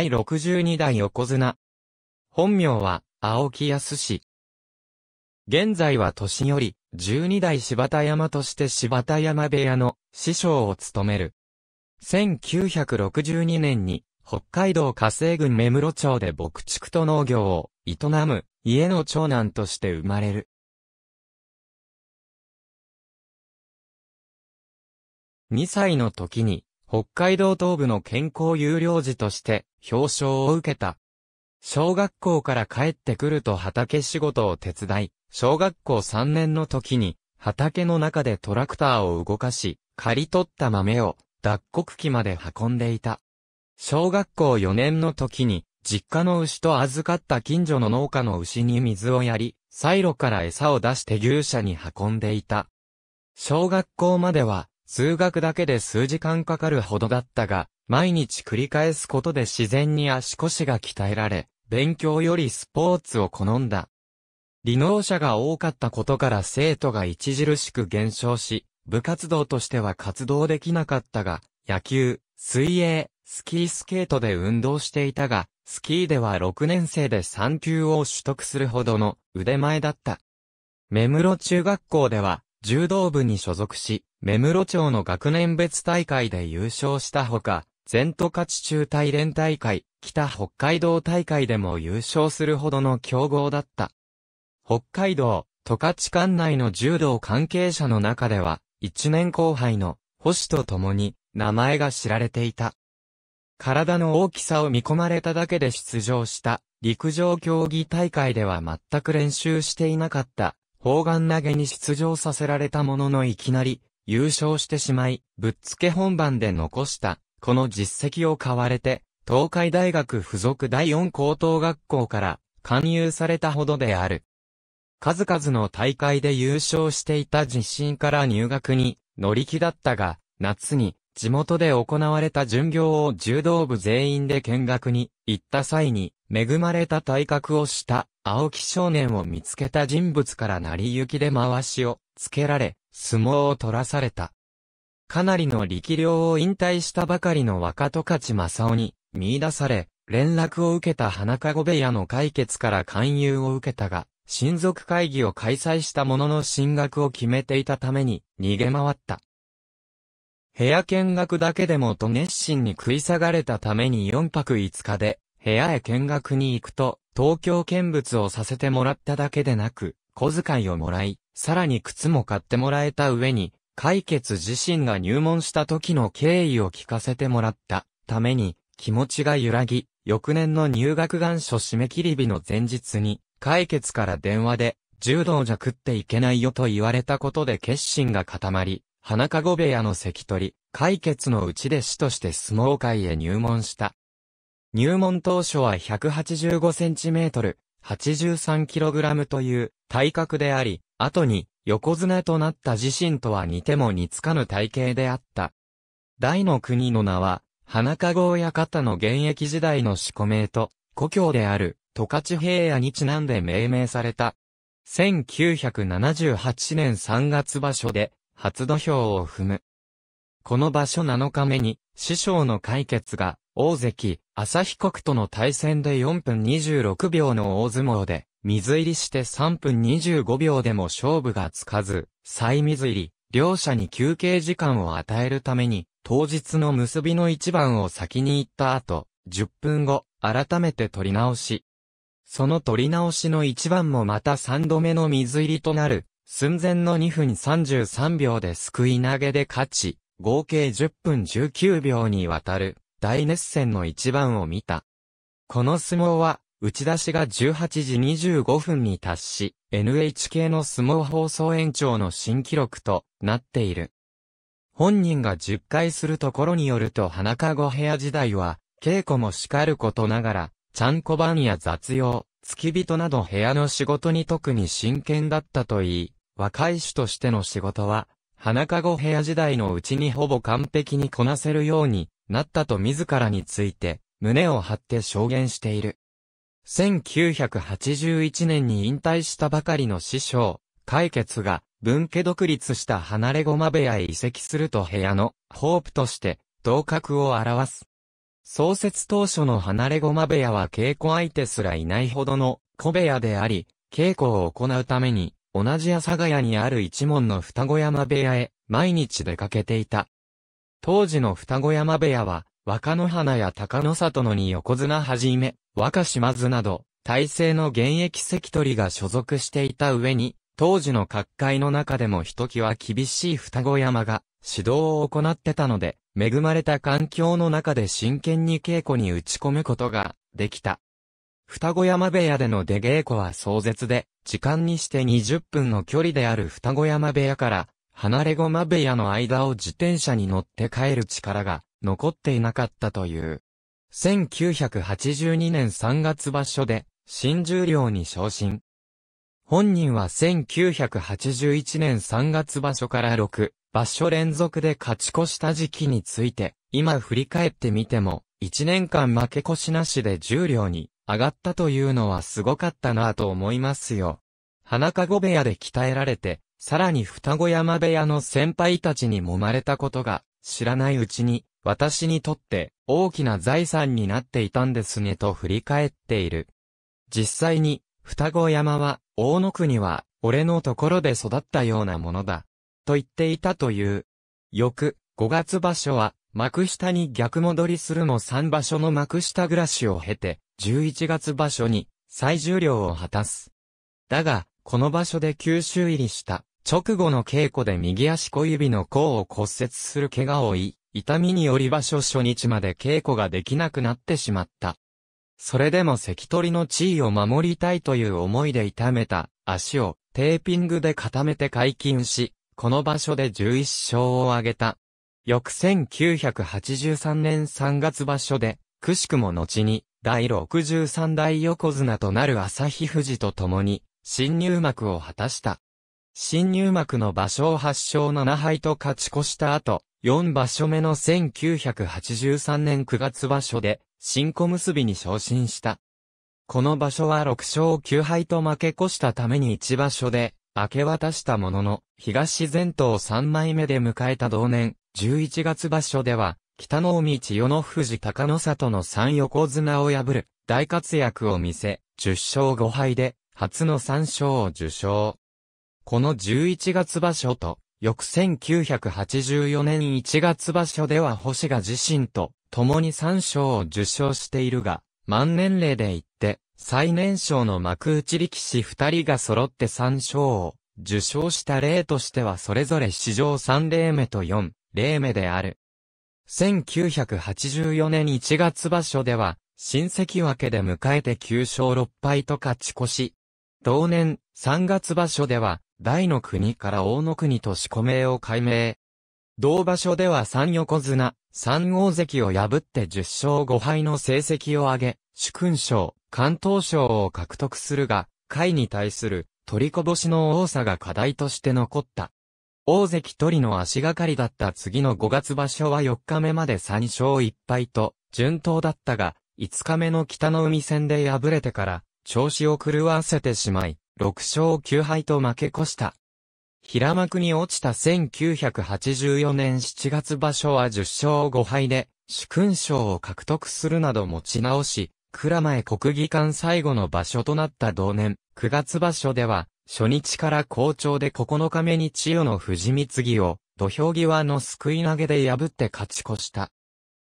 第62代横綱。本名は、青木康氏。現在は年より、12代柴田山として柴田山部屋の師匠を務める。1962年に、北海道火星郡目室町で牧畜と農業を営む家の長男として生まれる。2歳の時に北海道東部の健康有料児として表彰を受けた。小学校から帰ってくると畑仕事を手伝い、小学校3年の時に畑の中でトラクターを動かし、刈り取った豆を脱穀機まで運んでいた。小学校4年の時に実家の牛と預かった近所の農家の牛に水をやり、サイロから餌を出して牛舎に運んでいた。小学校までは数学だけで数時間かかるほどだったが、毎日繰り返すことで自然に足腰が鍛えられ、勉強よりスポーツを好んだ。離農者が多かったことから生徒が著しく減少し、部活動としては活動できなかったが、野球、水泳、スキースケートで運動していたが、スキーでは6年生で3級を取得するほどの腕前だった。目室中学校では、柔道部に所属し、目室町の学年別大会で優勝したほか、全都勝ち中大連大会、北北海道大会でも優勝するほどの強豪だった。北海道、価勝管内の柔道関係者の中では、一年後輩の星と共に名前が知られていた。体の大きさを見込まれただけで出場した陸上競技大会では全く練習していなかった砲丸投げに出場させられたもののいきなり、優勝してしまい、ぶっつけ本番で残した、この実績を買われて、東海大学附属第四高等学校から、勧誘されたほどである。数々の大会で優勝していた自身から入学に乗り気だったが、夏に地元で行われた巡業を柔道部全員で見学に行った際に恵まれた体格をした青木少年を見つけた人物から成り行きで回しをつけられ、相撲を取らされた。かなりの力量を引退したばかりの若戸勝正夫に見出され、連絡を受けた花籠部屋の解決から勧誘を受けたが、親族会議を開催したものの進学を決めていたために逃げ回った。部屋見学だけでもと熱心に食い下がれたために4泊5日で部屋へ見学に行くと、東京見物をさせてもらっただけでなく、小遣いをもらい、さらに靴も買ってもらえた上に、解決自身が入門した時の経緯を聞かせてもらったために、気持ちが揺らぎ、翌年の入学願書締め切り日の前日に、解決から電話で、柔道じゃ食っていけないよと言われたことで決心が固まり、花籠部屋の関取、解決のうちで子として相撲界へ入門した。入門当初は 185cm、83kg という体格であり、後に横綱となった自身とは似ても似つかぬ体型であった。大の国の名は、花籠親方の現役時代の四股名と、故郷である、十勝平野にちなんで命名された。1978年3月場所で、初土俵を踏む。この場所7日目に、師匠の解決が、大関、朝日国との対戦で4分26秒の大相撲で、水入りして3分25秒でも勝負がつかず、再水入り、両者に休憩時間を与えるために、当日の結びの一番を先に行った後、10分後、改めて取り直し。その取り直しの一番もまた3度目の水入りとなる、寸前の2分33秒ですくい投げで勝ち、合計10分19秒にわたる大熱戦の一番を見た。この相撲は、打ち出しが18時25分に達し、NHK の相撲放送延長の新記録となっている。本人が10回するところによると花籠部屋時代は、稽古も叱ることながら、ちゃんこ番や雑用、付き人など部屋の仕事に特に真剣だったといい、若い種としての仕事は、花籠部屋時代のうちにほぼ完璧にこなせるようになったと自らについて、胸を張って証言している。1981年に引退したばかりの師匠、解決が、文家独立した離れ駒部屋へ移籍すると部屋の、ホープとして、同格を表す。創設当初の離れ駒部屋は稽古相手すらいないほどの小部屋であり、稽古を行うために、同じ阿佐ヶ谷にある一門の双子山部屋へ、毎日出かけていた。当時の双子山部屋は、若野花や高野里野に横綱はじめ、若島津など、体制の現役関取が所属していた上に、当時の各界の中でも一際厳しい双子山が指導を行ってたので、恵まれた環境の中で真剣に稽古に打ち込むことができた。双子山部屋での出稽古は壮絶で、時間にして20分の距離である双子山部屋から離れ駒部屋の間を自転車に乗って帰る力が残っていなかったという。1982年3月場所で、新十両に昇進。本人は1981年3月場所から6場所連続で勝ち越した時期について、今振り返ってみても、1年間負け越しなしで十両に上がったというのはすごかったなぁと思いますよ。花籠部屋で鍛えられて、さらに双子山部屋の先輩たちに揉まれたことが、知らないうちに、私にとって大きな財産になっていたんですねと振り返っている。実際に、双子山は、大野国は、俺のところで育ったようなものだ。と言っていたという。翌、5月場所は、幕下に逆戻りするも3場所の幕下暮らしを経て、11月場所に、最重量を果たす。だが、この場所で九州入りした。直後の稽古で右足小指の甲を骨折する怪我を負い、痛みにより場所初日まで稽古ができなくなってしまった。それでも関取の地位を守りたいという思いで痛めた足をテーピングで固めて解禁し、この場所で11勝を挙げた。翌1983年3月場所で、くしくも後に、第63代横綱となる朝日富士と共に、新入幕を果たした。新入幕の場所を8勝7敗と勝ち越した後、4場所目の1983年9月場所で、新小結に昇進した。この場所は6勝9敗と負け越したために1場所で、明け渡したものの、東前頭3枚目で迎えた同年、11月場所では、北の海千代の富士高の里の3横綱を破る、大活躍を見せ、10勝5敗で、初の3勝を受賞。この11月場所と、翌1984年1月場所では星が自身と共に3賞を受賞しているが、万年齢で言って、最年少の幕内力士2人が揃って3賞を受賞した例としてはそれぞれ史上3例目と4例目である。1984年1月場所では、新関脇で迎えて9勝6敗と勝ち越し。同年3月場所では、大の国から大の国と四股名を改名。同場所では三横綱、三大関を破って10勝5敗の成績を上げ、主勲賞、関東賞を獲得するが、会に対する取りこぼしの多さが課題として残った。大関取りの足がかりだった次の5月場所は4日目まで3勝1敗と、順当だったが、5日目の北の海戦で敗れてから、調子を狂わせてしまい、6勝9敗と負け越した。平幕に落ちた1984年7月場所は10勝5敗で、主勲賞を獲得するなど持ち直し、蔵前国技館最後の場所となった同年、9月場所では、初日から好調で9日目に千代の藤光を、土俵際の救い投げで破って勝ち越した。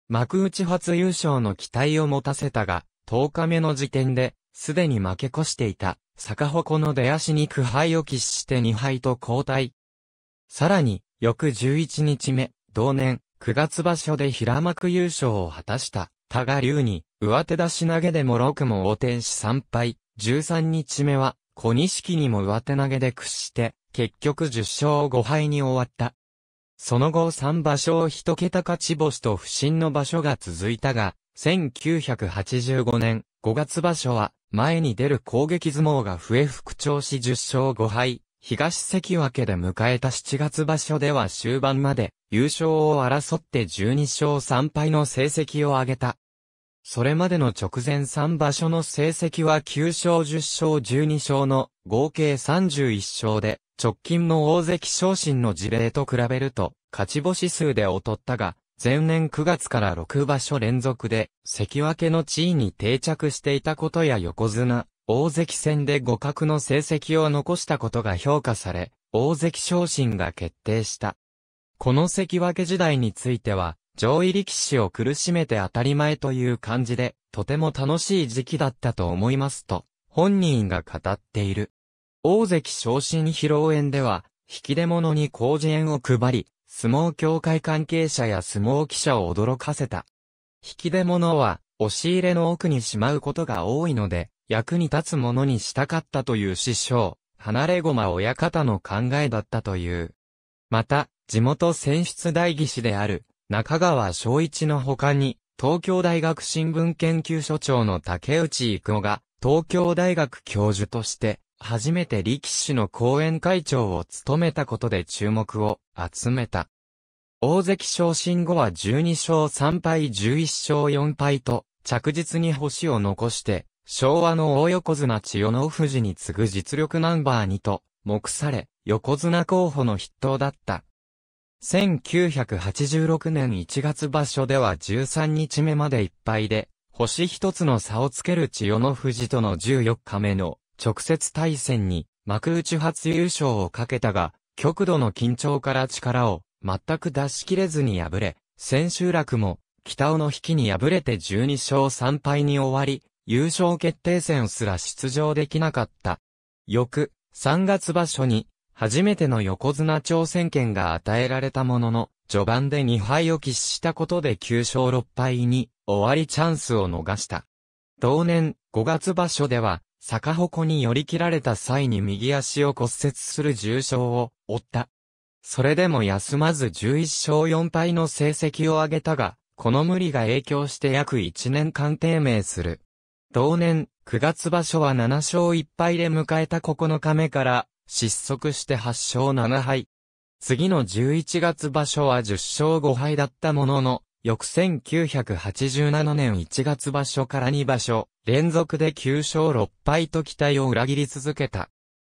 幕内初優勝の期待を持たせたが、10日目の時点で、すでに負け越していた。坂鉾の出足に苦杯を喫して2敗と交代。さらに、翌11日目、同年、9月場所で平幕優勝を果たした、多賀龍に、上手出し投げでも6も横転し3敗、13日目は、小錦にも上手投げで屈して、結局10勝5敗に終わった。その後3場所を1桁勝ち星と不審の場所が続いたが、1985年、5月場所は、前に出る攻撃相撲が笛復調し10勝5敗、東関脇で迎えた7月場所では終盤まで、優勝を争って12勝3敗の成績を挙げた。それまでの直前3場所の成績は9勝10勝12勝の合計31勝で、直近の大関昇進の事例と比べると、勝ち星数で劣ったが、前年9月から6場所連続で、関脇の地位に定着していたことや横綱、大関戦で互角の成績を残したことが評価され、大関昇進が決定した。この関脇時代については、上位力士を苦しめて当たり前という感じで、とても楽しい時期だったと思いますと、本人が語っている。大関昇進披露宴では、引き出物に工事園を配り、相撲協会関係者や相撲記者を驚かせた。引き出物は、押し入れの奥にしまうことが多いので、役に立つものにしたかったという師匠、離れ駒親方の考えだったという。また、地元選出代議士である、中川昭一の他に、東京大学新聞研究所長の竹内育夫が、東京大学教授として、初めて力士の講演会長を務めたことで注目を集めた。大関昇進後は12勝3敗11勝4敗と着実に星を残して昭和の大横綱千代の富士に次ぐ実力ナンバー2と目され横綱候補の筆頭だった。1986年1月場所では13日目までいっぱいで、星一つの差をつける千代の富士との14日目の直接対戦に幕内初優勝をかけたが、極度の緊張から力を全く出し切れずに敗れ、千秋楽も北尾の引きに敗れて12勝3敗に終わり、優勝決定戦すら出場できなかった。翌3月場所に初めての横綱挑戦権が与えられたものの、序盤で2敗を喫したことで9勝6敗に終わりチャンスを逃した。同年5月場所では逆鉾に寄り切られた際に右足を骨折する重傷を負った。それでも休まず11勝4敗の成績を上げたが、この無理が影響して約1年間低迷する。同年、9月場所は7勝1敗で迎えた9日目から、失速して8勝7敗。次の11月場所は10勝5敗だったものの、翌1987年1月場所から2場所、連続で9勝6敗と期待を裏切り続けた。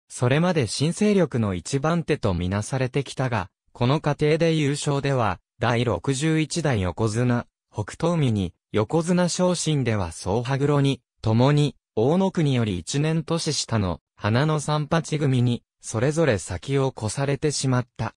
それまで新勢力の一番手とみなされてきたが、この過程で優勝では、第61代横綱、北東海に、横綱昇進では総羽黒に、共に、大野国より1年年下の、花の三八組に、それぞれ先を越されてしまった。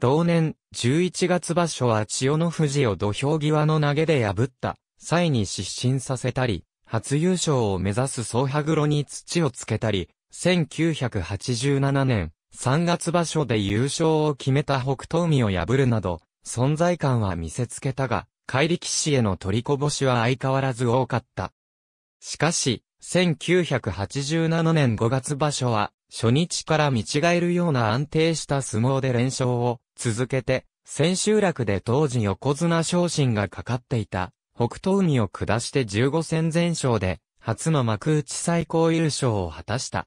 同年、11月場所は千代の富士を土俵際の投げで破った際に失神させたり、初優勝を目指す総羽黒に土をつけたり、1987年、3月場所で優勝を決めた北東海を破るなど、存在感は見せつけたが、怪力士への取りこぼしは相変わらず多かった。しかし、1987年5月場所は、初日から見違えるような安定した相撲で連勝を続けて、千秋楽で当時横綱昇進がかかっていた、北東海を下して15戦全勝で、初の幕内最高優勝を果たした。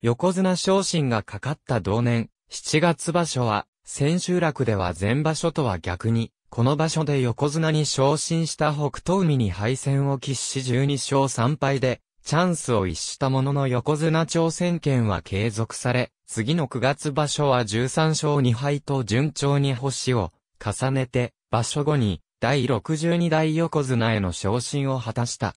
横綱昇進がかかった同年、7月場所は、千秋楽では前場所とは逆に、この場所で横綱に昇進した北東海に敗戦を喫し12勝3敗で、チャンスを逸したものの横綱挑戦権は継続され、次の9月場所は13勝2敗と順調に星を重ねて、場所後に第62代横綱への昇進を果たした。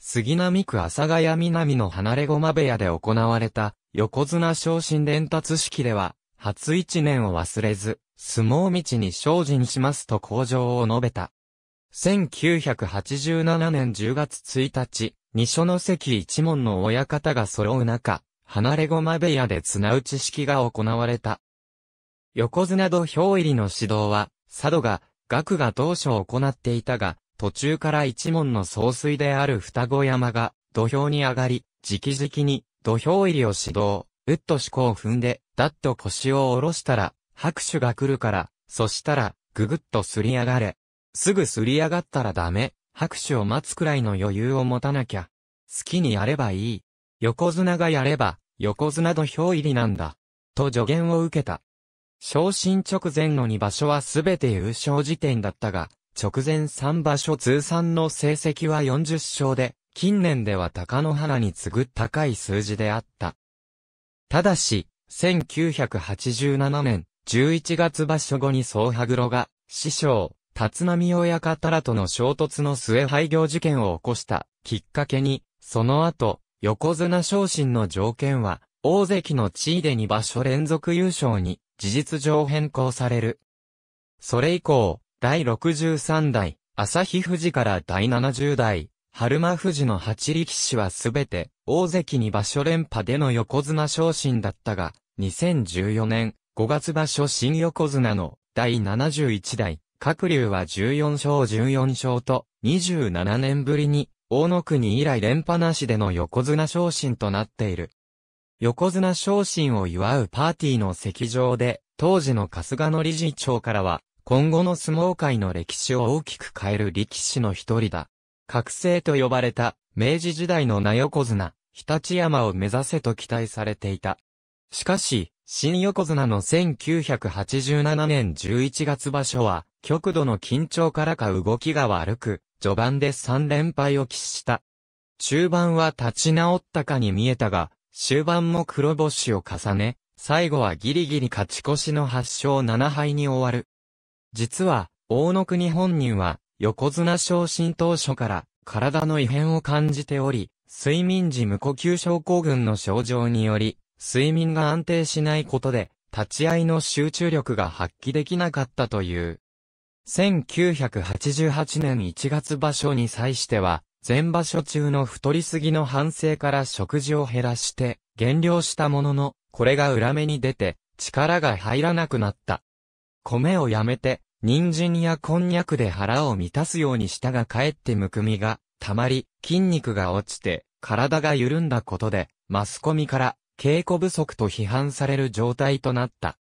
杉並区阿佐ヶ谷南の離れ駒部屋で行われた横綱昇進伝達式では、初一年を忘れず、相撲道に精進しますと向上を述べた。1987年10月1日、二所の関一門の親方が揃う中、離れ駒部屋で綱打ち式が行われた。横綱土俵入りの指導は、佐渡が、学が当初行っていたが、途中から一門の総帥である双子山が、土俵に上がり、直々に、土俵入りを指導、うっと思考を踏んで、だっと腰を下ろしたら、拍手が来るから、そしたら、ぐぐっとすり上がれ。すぐすり上がったらダメ、拍手を待つくらいの余裕を持たなきゃ。好きにやればいい。横綱がやれば、横綱土俵入りなんだ。と助言を受けた。昇進直前の2場所はすべて優勝時点だったが、直前3場所通算の成績は40勝で、近年では高野花に次ぐ高い数字であった。ただし、1987年11月場所後に総羽黒が、師匠、立浪親方らとの衝突の末廃業事件を起こしたきっかけに、その後、横綱昇進の条件は、大関の地位で2場所連続優勝に、事実上変更される。それ以降、第63代、朝日富士から第70代、春馬富士の8力士はすべて、大関に場所連覇での横綱昇進だったが、2014年、5月場所新横綱の第71代、各竜は14勝14勝と、27年ぶりに、大野国以来連覇なしでの横綱昇進となっている。横綱昇進を祝うパーティーの席上で、当時の春日野理事長からは、今後の相撲界の歴史を大きく変える力士の一人だ。覚醒と呼ばれた、明治時代の名横綱、日立山を目指せと期待されていた。しかし、新横綱の1987年11月場所は、極度の緊張からか動きが悪く、序盤で3連敗を喫した。中盤は立ち直ったかに見えたが、終盤も黒星を重ね、最後はギリギリ勝ち越しの8勝7敗に終わる。実は、大野国本人は、横綱昇進当初から体の異変を感じており、睡眠時無呼吸症候群の症状により、睡眠が安定しないことで、立ち合いの集中力が発揮できなかったという。1988年1月場所に際しては、前場所中の太りすぎの反省から食事を減らして、減量したものの、これが裏目に出て、力が入らなくなった。米をやめて、人参やこんにゃくで腹を満たすようにしたがかえってむくみが、たまり、筋肉が落ちて、体が緩んだことで、マスコミから、稽古不足と批判される状態となった。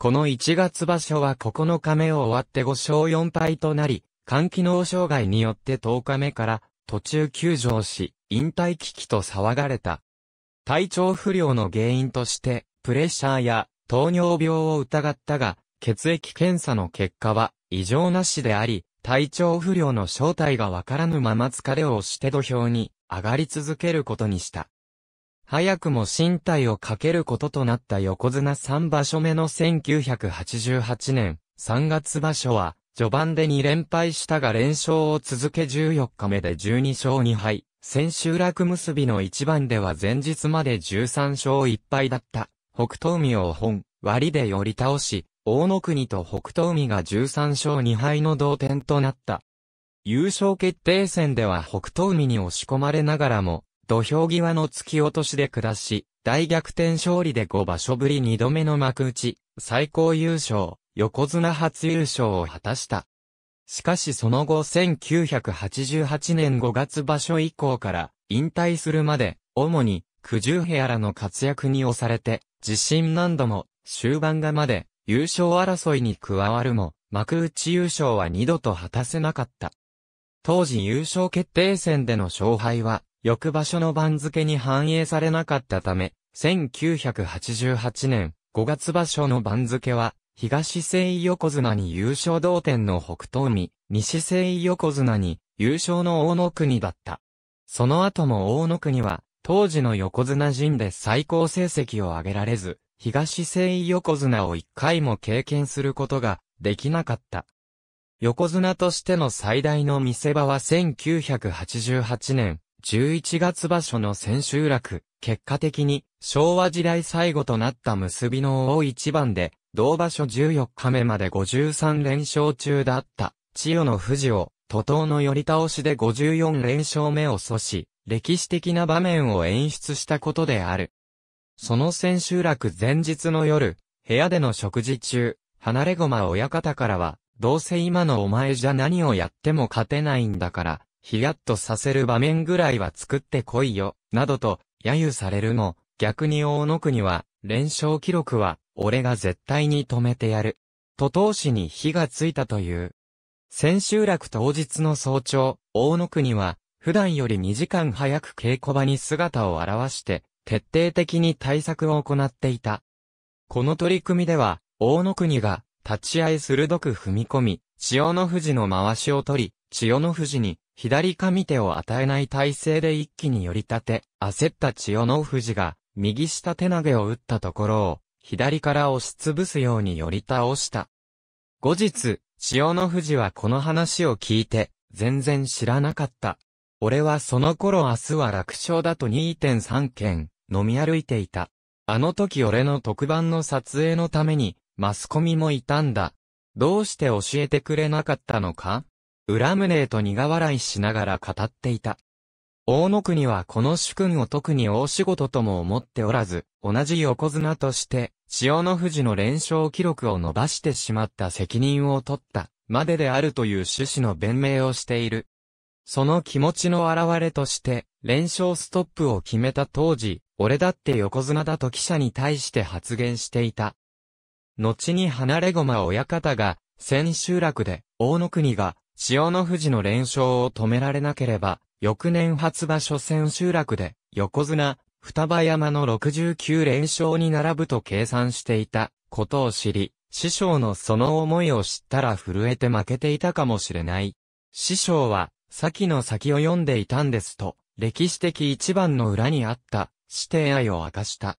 この1月場所は9日目を終わって5勝4敗となり、肝機能障害によって10日目から途中休場し、引退危機と騒がれた。体調不良の原因として、プレッシャーや糖尿病を疑ったが、血液検査の結果は異常なしであり、体調不良の正体がわからぬまま疲れをして土俵に上がり続けることにした。早くも身体をかけることとなった横綱3場所目の1988年3月場所は、序盤で2連敗したが連勝を続け14日目で12勝2敗、千秋楽結びの一番では前日まで13勝1敗だった、北東海を本、割で寄り倒し、大野国と北東海が13勝2敗の同点となった。優勝決定戦では北東海に押し込まれながらも、土俵際の突き落としで下し、大逆転勝利で5場所ぶり2度目の幕内、最高優勝、横綱初優勝を果たした。しかしその後1988年5月場所以降から引退するまで、主に九十部屋らの活躍に押されて、自身何度も終盤がまで優勝争いに加わるも、幕内優勝は二度と果たせなかった。当時優勝決定戦での勝敗は、翌場所の番付に反映されなかったため、1988年5月場所の番付は、東西横綱に優勝同点の北東海、西西横綱に優勝の大野国だった。その後も大野国は、当時の横綱陣で最高成績を上げられず、東西横綱を一回も経験することができなかった。横綱としての最大の見せ場は1988年11月場所の千秋楽、結果的に昭和時代最後となった結びの大一番で、同場所14日目まで53連勝中だった千代の富士を徒党の寄り倒しで54連勝目を阻止、歴史的な場面を演出したことである。その千秋楽前日の夜、部屋での食事中、離れ駒親方からは、どうせ今のお前じゃ何をやっても勝てないんだから、ヒヤッとさせる場面ぐらいは作ってこいよ、などと、揶揄されるも、逆に大野国は、連勝記録は、俺が絶対に止めてやる。と闘志に火がついたという。千秋楽当日の早朝、大野国は、普段より2時間早く稽古場に姿を現して、徹底的に対策を行っていた。この取り組みでは、大野国が、立ち合い鋭く踏み込み、千代の富士の回しを取り、千代の富士に、左上手を与えない体勢で一気に寄り立て、焦った千代の富士が、右下手投げを打ったところを、左から押しつぶすように寄り倒した。後日、千代の富士はこの話を聞いて、全然知らなかった。俺はその頃明日は楽勝だと2.3件、飲み歩いていた。あの時俺の特番の撮影のために、マスコミもいたんだ。どうして教えてくれなかったのか裏ねえと苦笑いしながら語っていた。大野国はこの主君を特に大仕事とも思っておらず、同じ横綱として、千代の富士の連勝記録を伸ばしてしまった責任を取った、までであるという趣旨の弁明をしている。その気持ちの表れとして、連勝ストップを決めた当時、俺だって横綱だと記者に対して発言していた。後に離れ駒親方が、千秋楽で、大野国が、塩の富士の連勝を止められなければ、翌年初場所戦集落で、横綱、双葉山の69連勝に並ぶと計算していたことを知り、師匠のその思いを知ったら震えて負けていたかもしれない。師匠は、先の先を読んでいたんですと、歴史的一番の裏にあった、指定愛を明かした。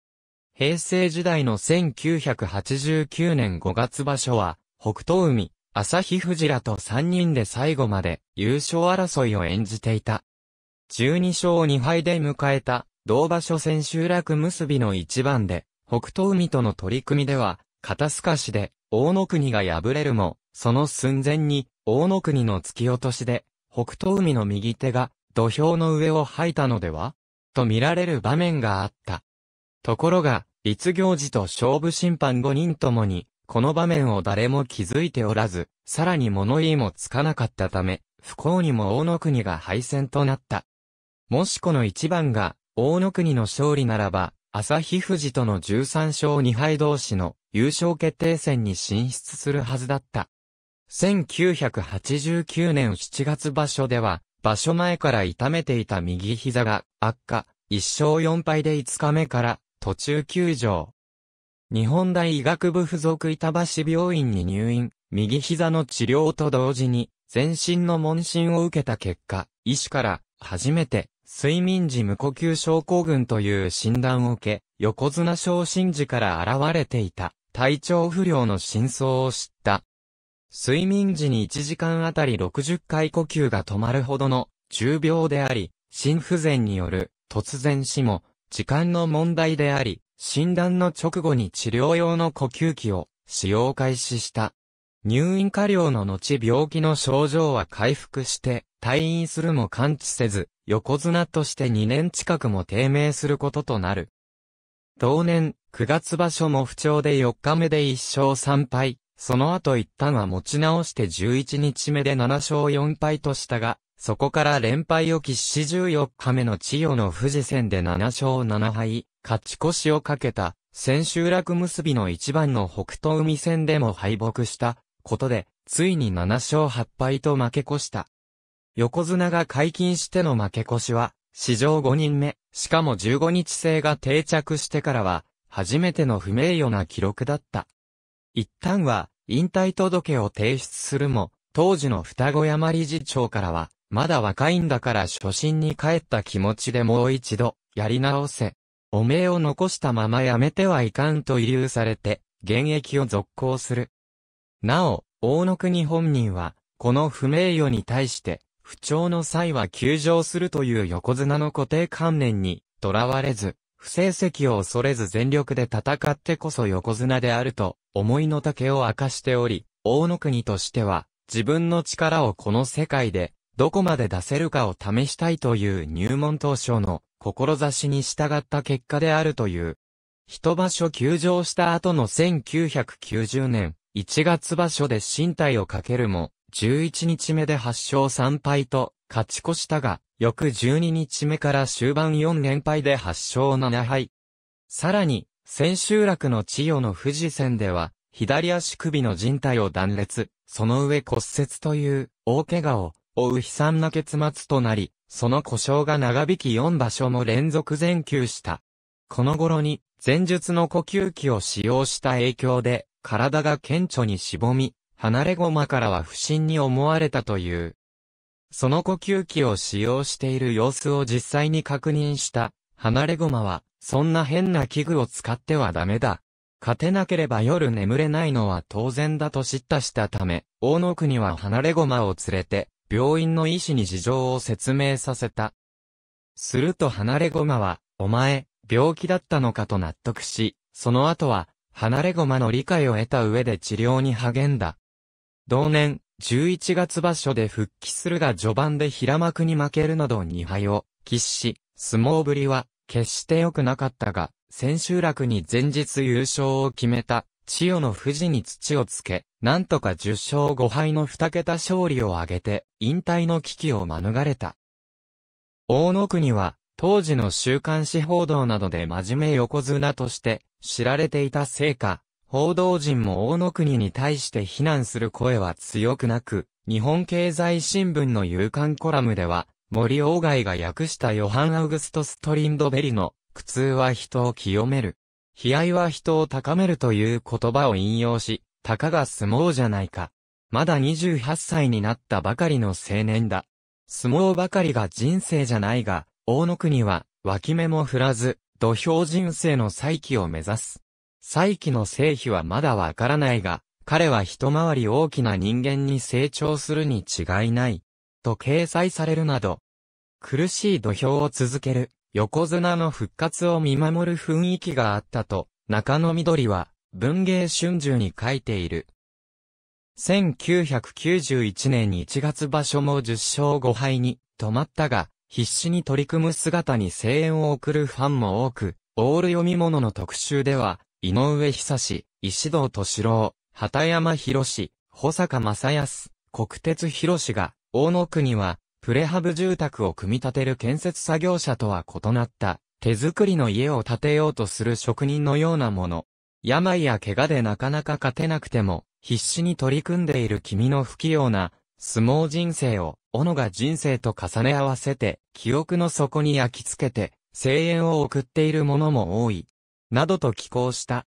平成時代の1989年5月場所は、北東海、朝日藤らと3人で最後まで優勝争いを演じていた。12勝2敗で迎えた、同場所戦集落結びの一番で、北東海との取り組みでは、肩透かしで、大野国が敗れるも、その寸前に、大野国の突き落としで、北東海の右手が、土俵の上を吐いたのではと見られる場面があった。ところが、立行事と勝負審判5人ともに、この場面を誰も気づいておらず、さらに物言いもつかなかったため、不幸にも大野国が敗戦となった。もしこの一番が、大野国の勝利ならば、朝日富士との13勝2敗同士の優勝決定戦に進出するはずだった。1989年7月場所では、場所前から痛めていた右膝が悪化、1勝4敗で5日目から途中休場。日本大医学部附属板橋病院に入院、右膝の治療と同時に、全身の問診を受けた結果、医師から、初めて、睡眠時無呼吸症候群という診断を受け、横綱昇進時から現れていた、体調不良の真相を知った。睡眠時に1時間あたり60回呼吸が止まるほどの重病であり、心不全による突然死も時間の問題であり、診断の直後に治療用の呼吸器を使用開始した。入院過料の後病気の症状は回復して退院するも完治せず、横綱として2年近くも低迷することとなる。同年、9月場所も不調で4日目で1勝3敗、その後一旦は持ち直して11日目で7勝4敗としたが、そこから連敗を喫し14日目の千代の富士戦で7勝7敗、勝ち越しをかけた、千秋楽結びの一番の北東海戦でも敗北したことで、ついに7勝8敗と負け越した。横綱が解禁しての負け越しは、史上5人目、しかも15日制が定着してからは、初めての不名誉な記録だった。一旦は、引退届を提出するも、当時の双子山理事長からは、まだ若いんだから初心に帰った気持ちでもう一度、やり直せ、汚名を残したままやめてはいかんと遺留されて、現役を続行する。なお、大野国本人は、この不名誉に対して、不調の際は休場するという横綱の固定観念に、とらわれず、不成績を恐れず全力で戦ってこそ横綱であると、思いの丈を明かしており、大野国としては、自分の力をこの世界で、どこまで出せるかを試したいという入門当初の志に従った結果であるという。一場所休場した後の1990年、1月場所で身体をかけるも、11日目で8勝3敗と勝ち越したが、翌12日目から終盤4連敗で8勝7敗。さらに、千秋楽の千代の富士戦では、左足首の靭帯を断裂、その上骨折という大怪我を追う悲惨な結末となり、その故障が長引き4場所も連続全休した。この頃に、前述の呼吸器を使用した影響で、体が顕著にしぼみ、離れ駒からは不審に思われたという。その呼吸器を使用している様子を実際に確認した、離れ駒は、そんな変な器具を使ってはダメだ。勝てなければ夜眠れないのは当然だと知ったしたため、大野国は離れ駒を連れて、病院の医師に事情を説明させた。すると離れ駒は、お前、病気だったのかと納得し、その後は、離れ駒の理解を得た上で治療に励んだ。同年、11月場所で復帰するが序盤で平幕に負けるなど2敗を喫し、相撲ぶりは決して良くなかったが、千秋楽に前日優勝を決めた千代の富士に土をつけ、なんとか10勝5敗の2桁勝利を挙げて、引退の危機を免れた。大野国は、当時の週刊誌報道などで真面目横綱として知られていたせいか、報道陣も大野国に対して非難する声は強くなく、日本経済新聞の夕刊コラムでは、森鴎外が訳したヨハン・アウグストス・トリンドベリの、苦痛は人を清める。悲哀は人を高めるという言葉を引用し、たかが相撲じゃないか。まだ28歳になったばかりの青年だ。相撲ばかりが人生じゃないが、大野国は、脇目も振らず、土俵人生の再起を目指す。再起の成否はまだわからないが、彼は一回り大きな人間に成長するに違いない。と掲載されるなど、苦しい土俵を続ける横綱の復活を見守る雰囲気があったと、中野緑は、文芸春秋に書いている。1991年1月場所も10勝5敗に止まったが、必死に取り組む姿に声援を送るファンも多く、オール読み物の特集では、井上久志、石堂敏郎、畑山博士、保坂正康、国鉄博士が、大野区には、プレハブ住宅を組み立てる建設作業者とは異なった、手作りの家を建てようとする職人のようなもの。病や怪我でなかなか勝てなくても、必死に取り組んでいる君の不器用な、相撲人生を、斧が人生と重ね合わせて、記憶の底に焼き付けて、声援を送っている者も多い。などと寄稿した。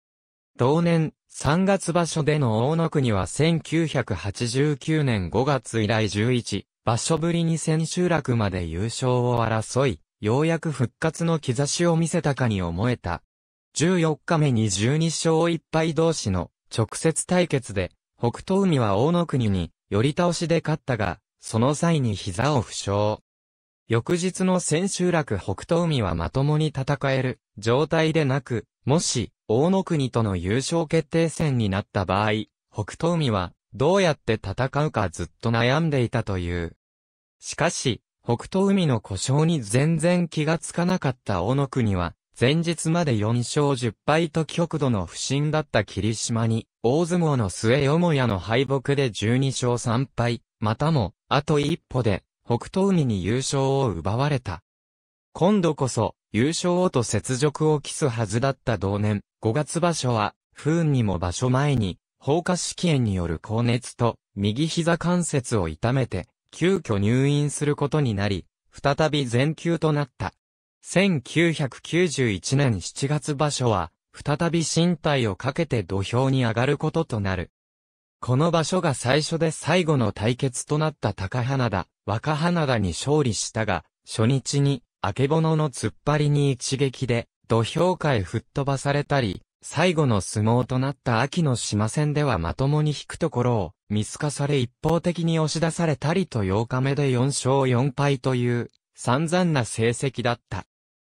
同年、3月場所での大野国は1989年5月以来11、場所ぶりに千秋楽まで優勝を争い、ようやく復活の兆しを見せたかに思えた。14日目に12勝1敗同士の直接対決で、北東海は大野国に寄り倒しで勝ったが、その際に膝を負傷。翌日の千秋楽北東海はまともに戦える状態でなく、もし大野国との優勝決定戦になった場合、北東海はどうやって戦うかずっと悩んでいたという。しかし、北東海の故障に全然気がつかなかった小野国は、前日まで4勝10敗と極度の不振だった霧島に、大相撲の末よもやの敗北で12勝3敗、またも、あと一歩で、北東海に優勝を奪われた。今度こそ、優勝をと雪辱を期すはずだった同年、5月場所は、不運にも場所前に、放火式炎による高熱と右膝関節を痛めて、急遽入院することになり、再び全休となった。1991年7月場所は、再び身体をかけて土俵に上がることとなる。この場所が最初で最後の対決となった高花田、若花田に勝利したが、初日に、明けぼのの突っ張りに一撃で、土俵下へ吹っ飛ばされたり、最後の相撲となった秋の島戦ではまともに引くところを、見透かされ一方的に押し出されたりと8日目で4勝4敗という、散々な成績だった。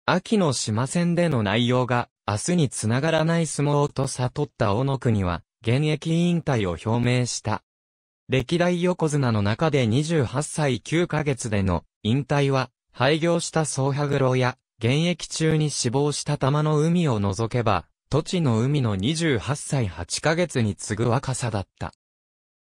秋の島戦での内容が、明日につながらない相撲と悟った小野国は、現役引退を表明した。歴代横綱の中で28歳9ヶ月での引退は、廃業した総羽黒や、現役中に死亡した玉の海を除けば、土地の海の28歳8ヶ月に次ぐ若さだった。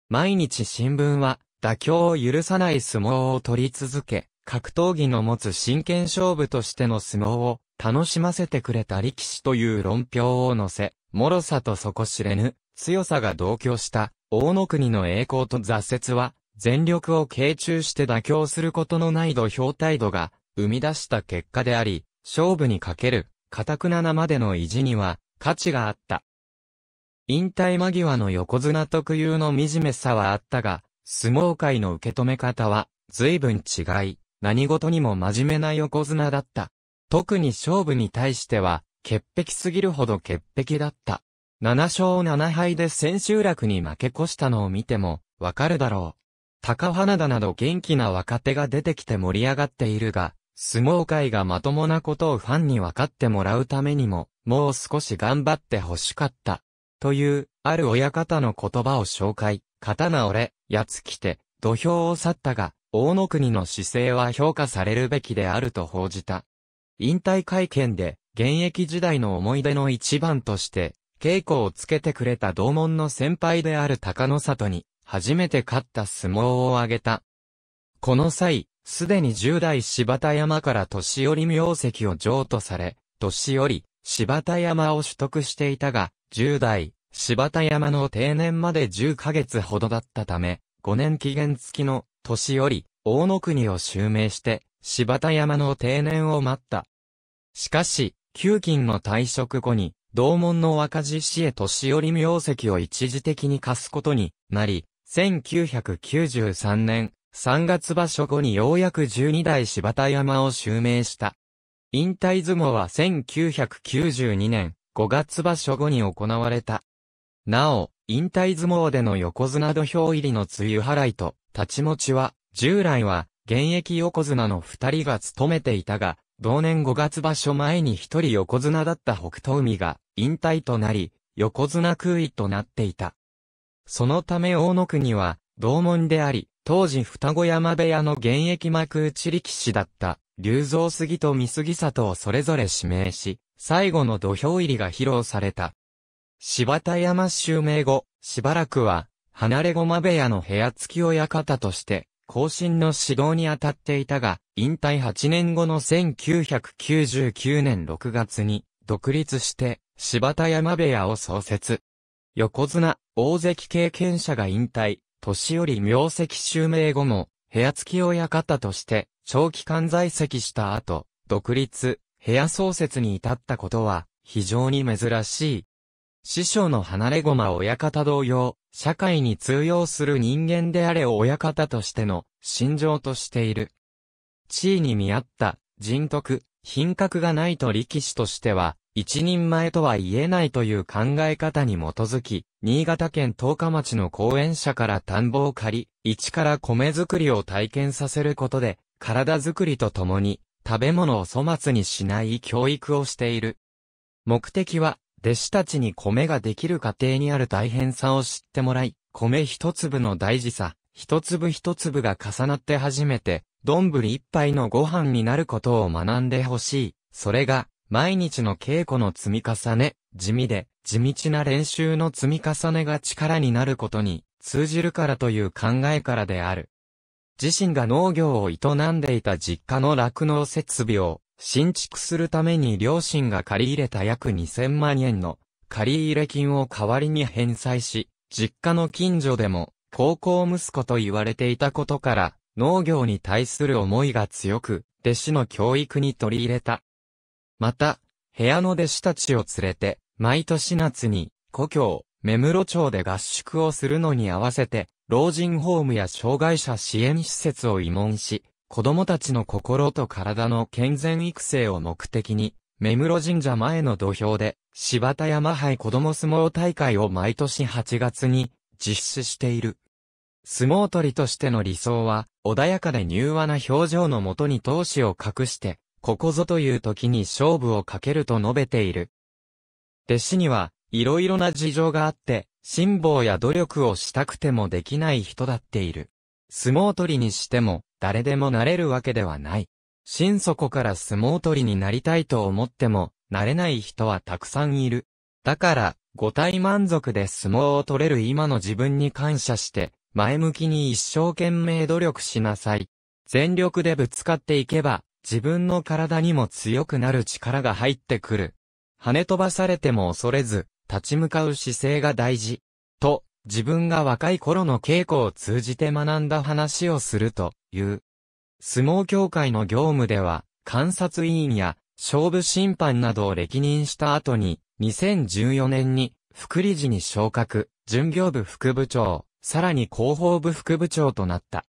毎日新聞は、妥協を許さない相撲を取り続け、格闘技の持つ真剣勝負としての相撲を楽しませてくれた力士という論評を載せ、脆さと底知れぬ強さが同居した大野国の栄光と挫折は全力を傾注して妥協することのない土俵態度が生み出した結果であり、勝負にかける、タクナなまでの意地には価値があった。引退間際の横綱特有の惨めさはあったが、相撲界の受け止め方は、随分違い、何事にも真面目な横綱だった。特に勝負に対しては、潔癖すぎるほど潔癖だった。7勝7敗で千秋楽に負け越したのを見ても、わかるだろう。高花田など元気な若手が出てきて盛り上がっているが、相撲界がまともなことをファンに分かってもらうためにも、もう少し頑張って欲しかった。という、ある親方の言葉を紹介。刀折れ、やつ来て、土俵を去ったが、大野国の姿勢は評価されるべきであると報じた。引退会見で、現役時代の思い出の一番として、稽古をつけてくれた同門の先輩である高野里に、初めて勝った相撲を挙げた。この際、すでに10代柴田山から年寄り名跡を譲渡され、年寄り、柴田山を取得していたが、10代、柴田山の定年まで10ヶ月ほどだったため、5年期限付きの年より、大野国を襲名して、柴田山の定年を待った。しかし、旧金の退職後に、同門の若獅子へ年寄り名跡を一時的に貸すことになり、1993年3月場所後にようやく12代柴田山を襲名した。引退相撲は1992年5月場所後に行われた。なお、引退相撲での横綱土俵入りの梅雨払いと立ち持ちは、従来は現役横綱の二人が務めていたが、同年5月場所前に一人横綱だった北東海が引退となり、横綱空位となっていた。そのため大野国は同門であり、当時双子山部屋の現役幕内力士だった竜造杉と三杉里をそれぞれ指名し、最後の土俵入りが披露された。柴田山襲名後、しばらくは、離れ駒部屋の部屋付き親方として、後進の指導に当たっていたが、引退8年後の1999年6月に、独立して、柴田山部屋を創設。横綱、大関経験者が引退、年寄り名跡襲名後も、部屋付き親方として、長期間在籍した後、独立、部屋創設に至ったことは、非常に珍しい。師匠の離れ駒親方同様、社会に通用する人間であれ親方としての、心情としている。地位に見合った、人徳、品格がないと力士としては、一人前とは言えないという考え方に基づき、新潟県十日町の講演者から田んぼを借り、一から米作りを体験させることで、体づくりとともに、食べ物を粗末にしない教育をしている。目的は、弟子たちに米ができる過程にある大変さを知ってもらい、米一粒の大事さ、一粒一粒が重なって初めて、丼一杯のご飯になることを学んでほしい。それが、毎日の稽古の積み重ね、地味で、地道な練習の積み重ねが力になることに、通じるからという考えからである。自身が農業を営んでいた実家の酪農設備を新築するために両親が借り入れた約2000万円の借入金を代わりに返済し、実家の近所でも高校息子と言われていたことから農業に対する思いが強く、弟子の教育に取り入れた。また、部屋の弟子たちを連れて、毎年夏に、故郷、目室町で合宿をするのに合わせて、老人ホームや障害者支援施設を慰問し、子供たちの心と体の健全育成を目的に、目室神社前の土俵で、柴田山杯子供相撲大会を毎年8月に実施している。相撲取りとしての理想は、穏やかで柔和な表情のもとに闘志を隠して、ここぞという時に勝負をかけると述べている。弟子には、いろいろな事情があって、辛抱や努力をしたくてもできない人だっている。相撲取りにしても、誰でもなれるわけではない。心底から相撲取りになりたいと思っても、なれない人はたくさんいる。だから、五体満足で相撲を取れる今の自分に感謝して、前向きに一生懸命努力しなさい。全力でぶつかっていけば、自分の体にも強くなる力が入ってくる。跳ね飛ばされても恐れず、立ち向かう姿勢が大事。と、自分が若い頃の稽古を通じて学んだ話をするという。相撲協会の業務では、観察委員や勝負審判などを歴任した後に、2014年に副理事に昇格、巡業部副部長、さらに広報部副部長となった。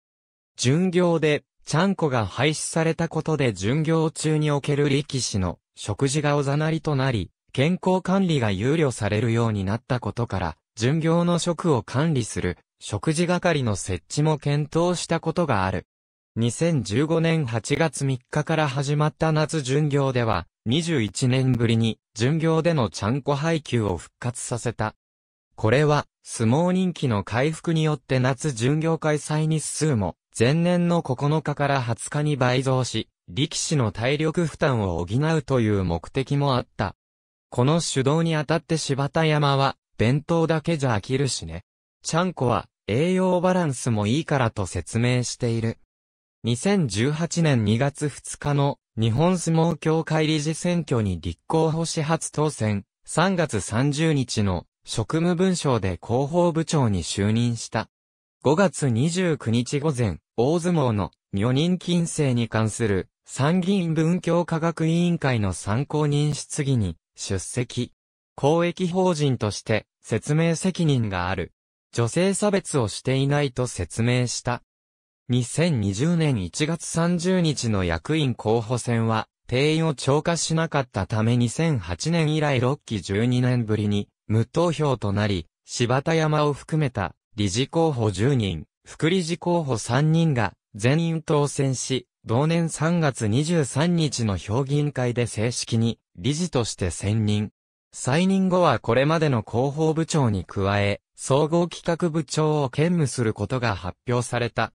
巡業で、ちゃんこが廃止されたことで巡業中における力士の食事がおざなりとなり、健康管理が憂慮されるようになったことから、巡業の食を管理する、食事係の設置も検討したことがある。2015年8月3日から始まった夏巡業では、21年ぶりに巡業でのちゃんこ配給を復活させた。これは、相撲人気の回復によって夏巡業開催日数も、前年の9日から20日に倍増し、力士の体力負担を補うという目的もあった。この主導にあたって柴田山は、弁当だけじゃ飽きるしね。ちゃんこは、栄養バランスもいいからと説明している。2018年2月2日の日本相撲協会理事選挙に立候補し初当選、3月30日の職務文書で広報部長に就任した。5月29日午前、大相撲の女人禁制に関する参議院文教科学委員会の参考人質疑に出席、公益法人として説明責任がある。女性差別をしていないと説明した。2020年1月30日の役員候補選は、定員を超過しなかったため2008年以来6期12年ぶりに、無投票となり、柴田山を含めた、理事候補10人、副理事候補3人が、全員当選し、同年3月23日の評議員会で正式に、理事として選任。再任後はこれまでの広報部長に加え、総合企画部長を兼務することが発表された。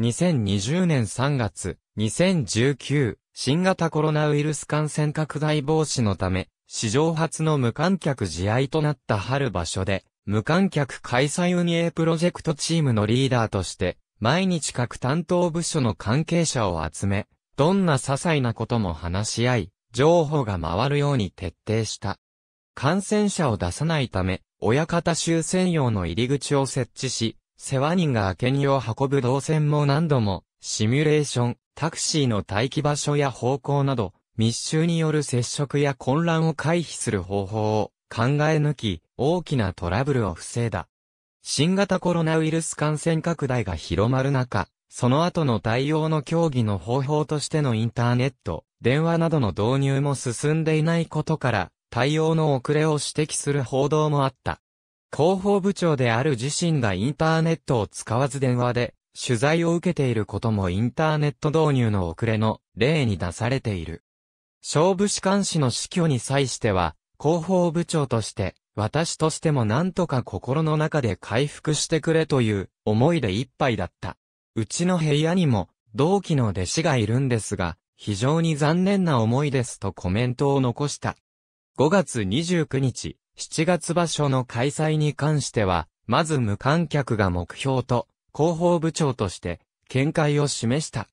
2020年3月、2019、新型コロナウイルス感染拡大防止のため、史上初の無観客試合となった春場所で、無観客開催運営プロジェクトチームのリーダーとして、毎日各担当部署の関係者を集め、どんな些細なことも話し合い、情報が回るように徹底した。感染者を出さないため、親方終専用の入り口を設置し、世話人が明け荷を運ぶ動線も何度も、シミュレーション、タクシーの待機場所や方向など、密集による接触や混乱を回避する方法を考え抜き、大きなトラブルを防いだ。新型コロナウイルス感染拡大が広まる中、その後の対応の協議の方法としてのインターネット、電話などの導入も進んでいないことから、対応の遅れを指摘する報道もあった。広報部長である自身がインターネットを使わず電話で取材を受けていることもインターネット導入の遅れの例に出されている。勝負士官士の死去に際しては、広報部長として、私としても何とか心の中で回復してくれという思いでいっぱいだった。うちの部屋にも同期の弟子がいるんですが、非常に残念な思いですとコメントを残した。5月29日、7月場所の開催に関しては、まず無観客が目標と、広報部長として、見解を示した。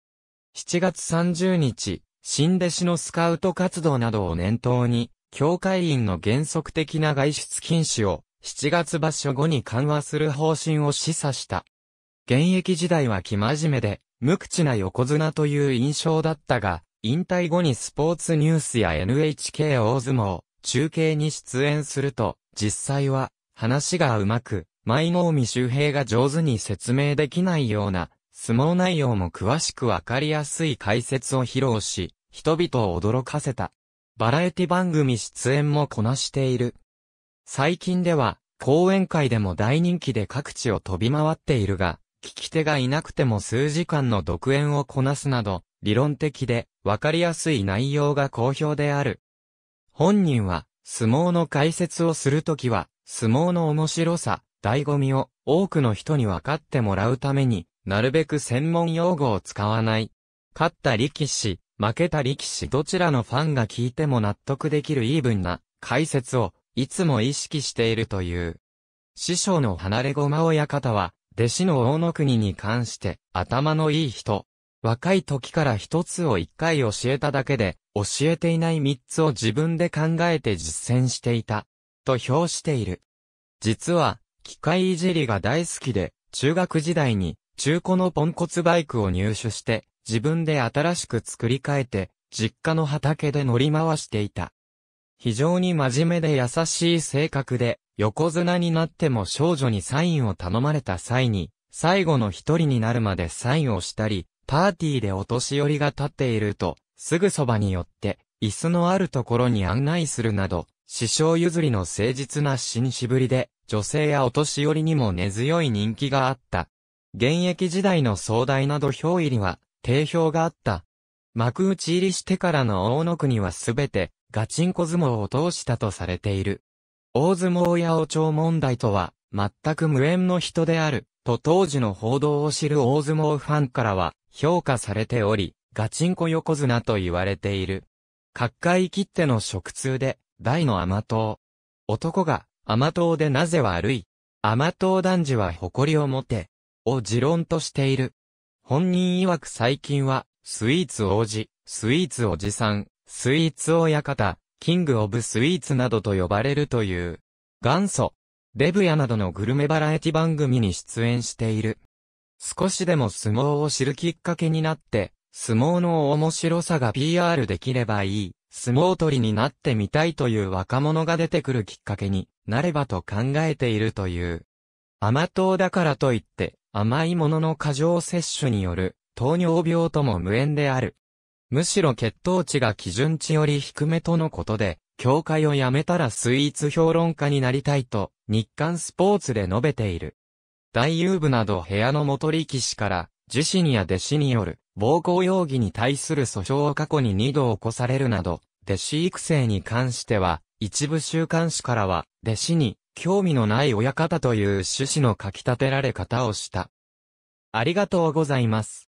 7月30日、新弟子のスカウト活動などを念頭に、協会員の原則的な外出禁止を、7月場所後に緩和する方針を示唆した。現役時代は生真面目で、無口な横綱という印象だったが、引退後にスポーツニュースや NHK 大相撲、中継に出演すると、実際は、話がうまく、舞の海周平が上手に説明できないような、相撲内容も詳しくわかりやすい解説を披露し、人々を驚かせた。バラエティ番組出演もこなしている。最近では、講演会でも大人気で各地を飛び回っているが、聞き手がいなくても数時間の独演をこなすなど、理論的で、わかりやすい内容が好評である。本人は、相撲の解説をするときは、相撲の面白さ、醍醐味を多くの人に分かってもらうために、なるべく専門用語を使わない。勝った力士、負けた力士どちらのファンが聞いても納得できるイーブンな解説をいつも意識しているという。師匠の離れ駒親方は弟子の大野国に関して、頭のいい人。若い時から一つを一回教えただけで、教えていない三つを自分で考えて実践していた。と評している。実は、機械いじりが大好きで、中学時代に、中古のポンコツバイクを入手して、自分で新しく作り変えて、実家の畑で乗り回していた。非常に真面目で優しい性格で、横綱になっても少女にサインを頼まれた際に、最後の一人になるまでサインをしたり、パーティーでお年寄りが立っていると、すぐそばに寄って、椅子のあるところに案内するなど、師匠譲りの誠実な紳士ぶりで、女性やお年寄りにも根強い人気があった。現役時代の壮大など表入りは、定評があった。幕内入りしてからの大野国はすべて、ガチンコ相撲を通したとされている。大相撲八お長問題とは、全く無縁の人である、と当時の報道を知る大相撲ファンからは、評価されており、ガチンコ横綱と言われている。各界切っての食通で、大の甘党。男が、甘党でなぜ悪い。甘党男児は誇りを持て、を持論としている。本人曰く最近は、スイーツ王子、スイーツおじさん、スイーツ親方、キングオブスイーツなどと呼ばれるという、元祖、デブヤなどのグルメバラエティ番組に出演している。少しでも相撲を知るきっかけになって、相撲の面白さが PR できればいい、相撲取りになってみたいという若者が出てくるきっかけになればと考えているという。甘党だからといって、甘いものの過剰摂取による糖尿病とも無縁である。むしろ血糖値が基準値より低めとのことで、教会を辞めたらスイーツ評論家になりたいと、日刊スポーツで述べている。大遊部など部屋の元力士から、自身や弟子による暴行容疑に対する訴訟を過去に二度起こされるなど、弟子育成に関しては、一部週刊誌からは、弟子に興味のない親方という趣旨の書き立てられ方をした。ありがとうございます。